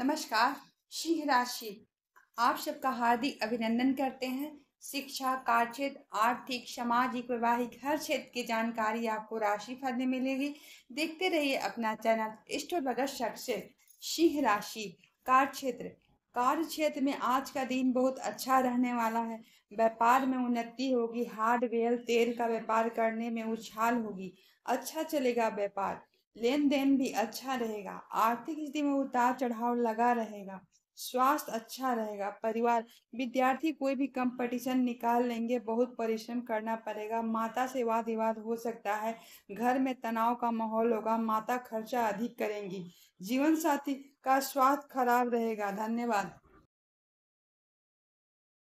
नमस्कार सिंह राशि आप सबका हार्दिक अभिनंदन करते हैं शिक्षा कार्यक्षेत्र क्षेत्र आर्थिक सामाजिक वैवाहिक हर क्षेत्र की जानकारी आपको राशि फल में मिलेगी देखते रहिए अपना चैनल इष्ट भगत सक्सेस सिंह राशि कार्यक्षेत्र क्षेत्र कार्य क्षेत्र में आज का दिन बहुत अच्छा रहने वाला है व्यापार में उन्नति होगी हार्डवेयर तेल का व्यापार करने में उछाल होगी अच्छा चलेगा व्यापार लेन देन भी अच्छा रहेगा आर्थिक स्थिति में उतार चढ़ाव लगा रहेगा स्वास्थ्य अच्छा रहेगा परिवार विद्यार्थी कोई भी कंपटीशन निकाल लेंगे बहुत परिश्रम करना पड़ेगा माता से वाद विवाद हो सकता है घर में तनाव का माहौल होगा माता खर्चा अधिक करेंगी जीवन साथी का स्वास्थ्य खराब रहेगा धन्यवाद